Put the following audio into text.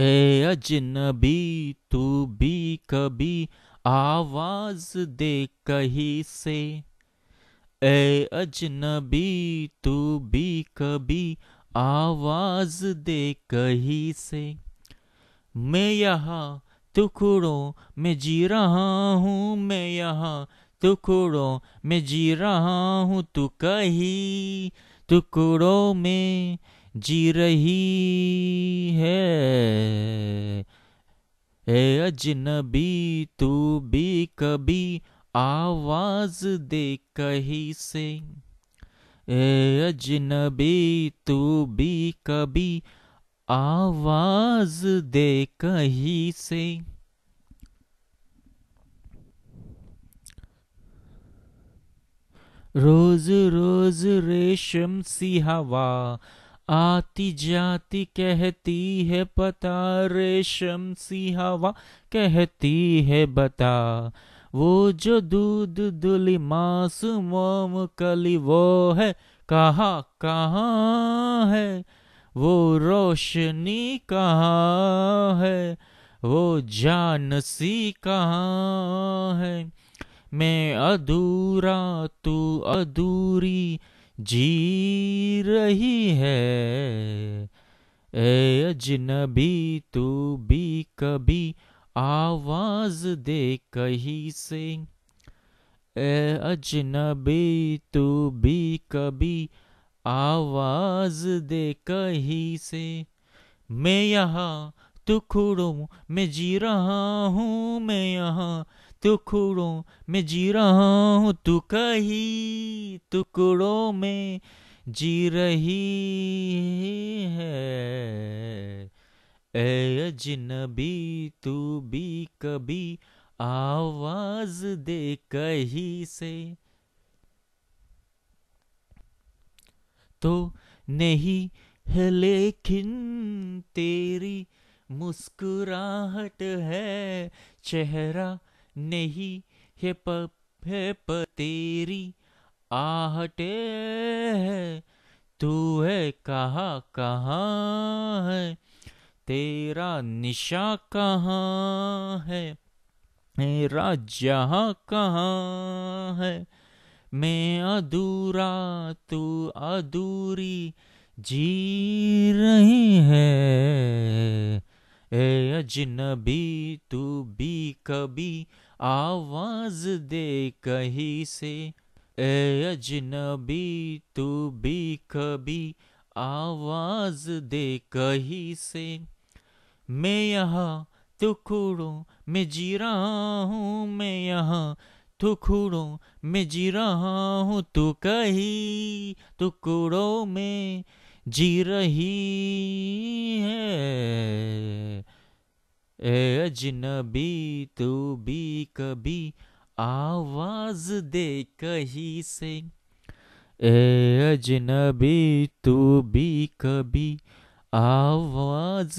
ए अजनबी तू भी कभी आवाज दे कहीं से ए अजनबी तू भी कभी आवाज दे कहीं से मैं यहाँ टुकड़ों में जी रहा हूँ मैं यहाँ टुकड़ों में जी रहा हूँ तू कही टुकड़ों में जी रही है ए अजनबी तू भी कभी आवाज दे कहीं से ए अजनबी तू भी कभी आवाज दे कहीं से रोज रोज रेशम सी हवा आती जाती कहती है पता रेशम सी हवा कहती है बता वो जो दूध दुली मास मोम कली वो है कहा कहाँ है वो रोशनी कहाँ है वो जान सी कहाँ है मैं अधूरा तू अधूरी जी रही है ए अजनबी तू भी कभी आवाज दे कहीं से ए अजनबी तू भी कभी आवाज दे कहीं से मैं यहाँ तुखड़ू में जी रहा हूँ मैं यहाँ टुकड़ों में जी रहा हूँ तू कही टुकड़ों में जी रही है अजनबी तू भी कभी आवाज दे कही से तो नहीं है लेकिन तेरी मुस्कुराहट है चेहरा नहीं हे प पेरी प तेरी आहटे है तू है कहाँ कहाँ है तेरा निशा कहाँ है मेरा जहाँ कहाँ है मैं अधूरा तू अधूरी जी रही है ए अजनबी तू भी कभी आवाज दे कहीं से ए अजनबी तू भी कभी आवाज दे कहीं से मैं यहाँ टुकड़ों में जी रहा हूँ मैं यहाँ टुकड़ों में जी रहा हूँ तू कही टुकड़ों में जी रही है ए अजनबी तू भी कभी आवाज दे कहीं से ए अजनबी तू भी कभी आवाज